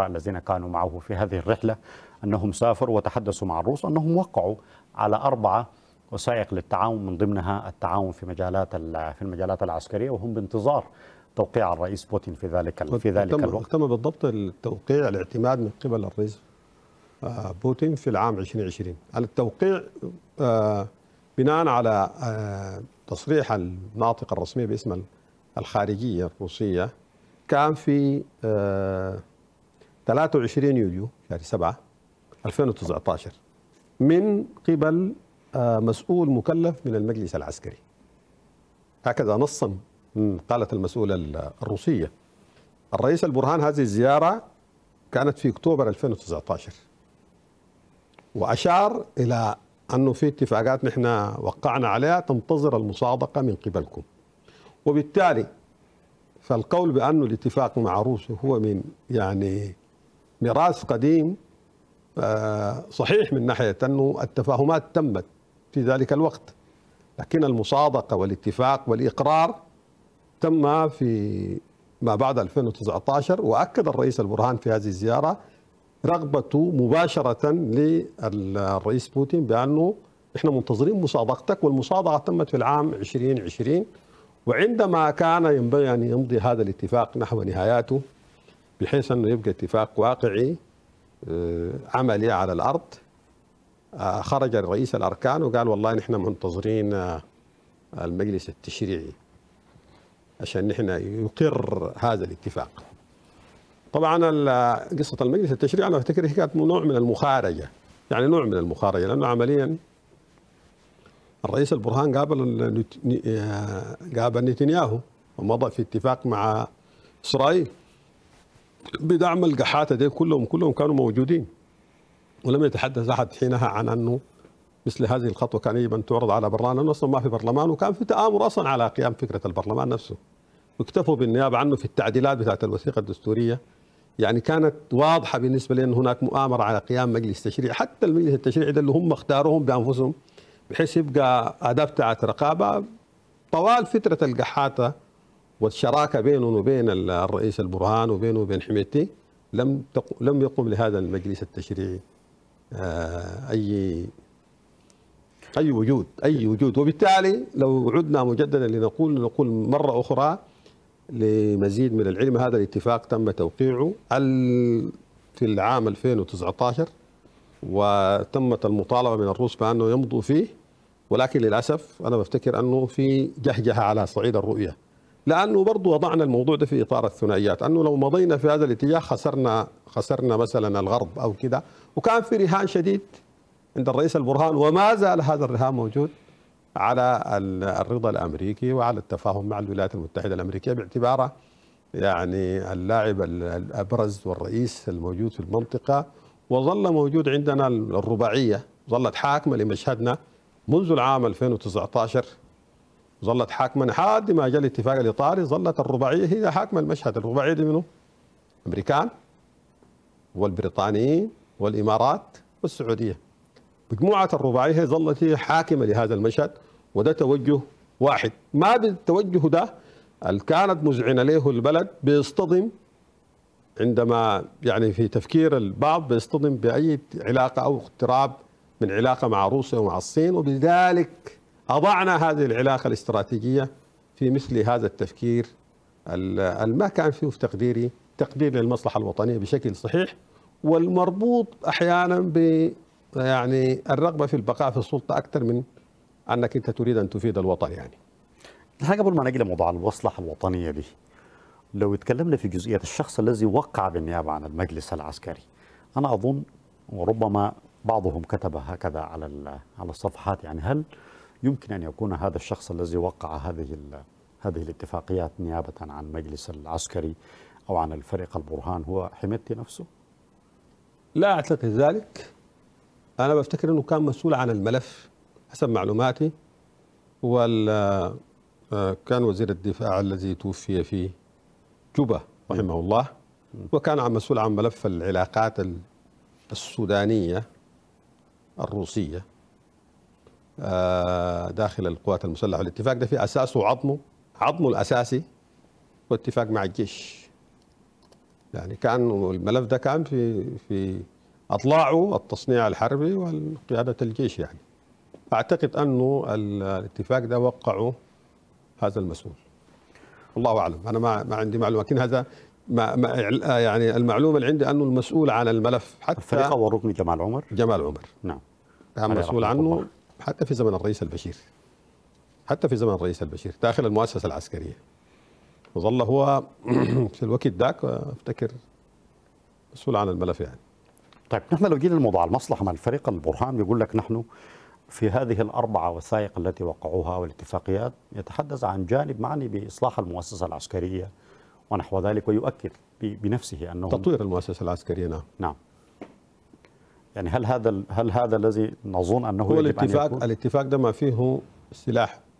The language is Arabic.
الذين كانوا معه في هذه الرحلة أنهم سافروا وتحدثوا مع الروس أنهم وقعوا على أربعة وسائق للتعاون من ضمنها التعاون في مجالات في المجالات العسكرية وهم بانتظار توقيع الرئيس بوتين في ذلك في ذلك تم الوقت تم بالضبط التوقيع الاعتماد من قبل الرئيس آه، بوتين في العام 2020 التوقيع آه، بناء على آه، تصريح الناطق الرسمي باسم الخارجية الروسية كان في 23 يوليو شهر 7 2019 من قبل آه، مسؤول مكلف من المجلس العسكري هكذا نصا قالت المسؤولة الروسية الرئيس البرهان هذه الزيارة كانت في أكتوبر 2019 وأشار إلى أنه في اتفاقات نحن وقعنا عليها تنتظر المصادقة من قبلكم وبالتالي فالقول بأنه الاتفاق مع روسيا هو من يعني ميراث قديم آه، صحيح من ناحية أنه التفاهمات تمت في ذلك الوقت لكن المصادقة والاتفاق والإقرار تم في ما بعد 2019 وأكد الرئيس البرهان في هذه الزيارة رغبته مباشرة للرئيس بوتين بأنه احنا منتظرين مصادقتك والمصادقة تمت في العام 2020 وعندما كان ينبغي أن يمضي هذا الاتفاق نحو نهاياته بحيث انه يبقى اتفاق واقعي آه، عملي على الارض آه، خرج الرئيس الاركان وقال والله نحن منتظرين آه، المجلس التشريعي عشان نحن يقر هذا الاتفاق طبعا قصه المجلس التشريعي انا افتكر كانت نوع من المخارجه يعني نوع من المخارجه لانه عمليا الرئيس البرهان قابل قابل نتنياهو ومضى في اتفاق مع اسرائيل بدعم القحاتة دي كلهم كلهم كانوا موجودين ولم يتحدث أحد حينها عن أنه مثل هذه الخطوة كان يجب أن تعرض على برلمان لأنه أصلا ما في برلمان وكان في تآمر أصلا على قيام فكرة البرلمان نفسه واكتفوا بالنيابة عنه في التعديلات بتاعة الوثيقة الدستورية يعني كانت واضحة بالنسبة لأن هناك مؤامرة على قيام مجلس تشريع حتى المجلس التشريعي ده اللي هم اختاروهم بأنفسهم بحيث يبقى أداة بتاعة رقابة طوال فترة القحاتة والشراكه بينه وبين الرئيس البرهان وبينه وبين حميدتي لم لم يقم لهذا المجلس التشريعي آه، اي اي وجود اي وجود وبالتالي لو عدنا مجددا لنقول نقول مره اخرى لمزيد من العلم هذا الاتفاق تم توقيعه في العام 2019 وتمت المطالبه من الروس بانه يمضوا فيه ولكن للاسف انا بفتكر انه في جهجهه على صعيد الرؤيه لانه برضه وضعنا الموضوع ده في اطار الثنائيات انه لو مضينا في هذا الاتجاه خسرنا خسرنا مثلا الغرب او كده وكان في رهان شديد عند الرئيس البرهان وما زال هذا الرهان موجود على الرضا الامريكي وعلى التفاهم مع الولايات المتحده الامريكيه باعتباره يعني اللاعب الابرز والرئيس الموجود في المنطقه وظل موجود عندنا الرباعيه ظلت حاكمه لمشهدنا منذ العام 2019 ظلت حاكمة لحد ما جاء الاتفاق الإطاري ظلت الرباعية هي حاكمة المشهد الرباعية دي منو؟ والبريطانيين والإمارات والسعودية مجموعة الرباعية هي ظلت هي حاكمة لهذا المشهد وده توجه واحد ما بالتوجه ده اللي كانت مزعنة له البلد بيصطدم عندما يعني في تفكير البعض بيصطدم بأي علاقة أو اقتراب من علاقة مع روسيا ومع الصين وبذلك أضعنا هذه العلاقة الاستراتيجية في مثل هذا التفكير ما كان فيه في تقديري تقدير للمصلحة الوطنية بشكل صحيح والمربوط أحيانا ب يعني الرغبة في البقاء في السلطة أكثر من أنك أنت تريد أن تفيد الوطن يعني الحاجة قبل ما نجي لموضوع المصلحة الوطنية دي لو اتكلمنا في جزئية الشخص الذي وقع بالنيابة عن المجلس العسكري أنا أظن وربما بعضهم كتب هكذا على على الصفحات يعني هل يمكن أن يكون هذا الشخص الذي وقع هذه هذه الاتفاقيات نيابة عن مجلس العسكري أو عن الفريق البرهان هو حميدتي نفسه؟ لا أعتقد ذلك أنا بفتكر أنه كان مسؤول عن الملف حسب معلوماتي وال آه، كان وزير الدفاع الذي توفي في جوبا رحمه الله وكان مسؤول عن ملف العلاقات السودانية الروسية داخل القوات المسلحه والاتفاق ده في اساسه وعظمه عظمه الاساسي هو اتفاق مع الجيش يعني كان الملف ده كان في في اطلاعه التصنيع الحربي وقياده الجيش يعني اعتقد انه الاتفاق ده وقعه هذا المسؤول الله اعلم انا ما ما عندي معلومه لكن هذا ما ما يعني المعلومه اللي عندي انه المسؤول عن الملف حتى الفريق والركن جمال عمر جمال عمر نعم كان مسؤول عنه الله. حتى في زمن الرئيس البشير حتى في زمن الرئيس البشير داخل المؤسسة العسكرية وظل هو في الوقت ذاك افتكر مسؤول عن الملف يعني طيب نحن لو جينا الموضوع المصلحة مع الفريق البرهان بيقول لك نحن في هذه الأربعة وثائق التي وقعوها والاتفاقيات يتحدث عن جانب معني بإصلاح المؤسسة العسكرية ونحو ذلك ويؤكد بنفسه أنه تطوير المؤسسة العسكرية نعم نعم يعني هل هذا هل هذا الذي نظن انه هو الاتفاق الاتفاق ده ما فيه سلاح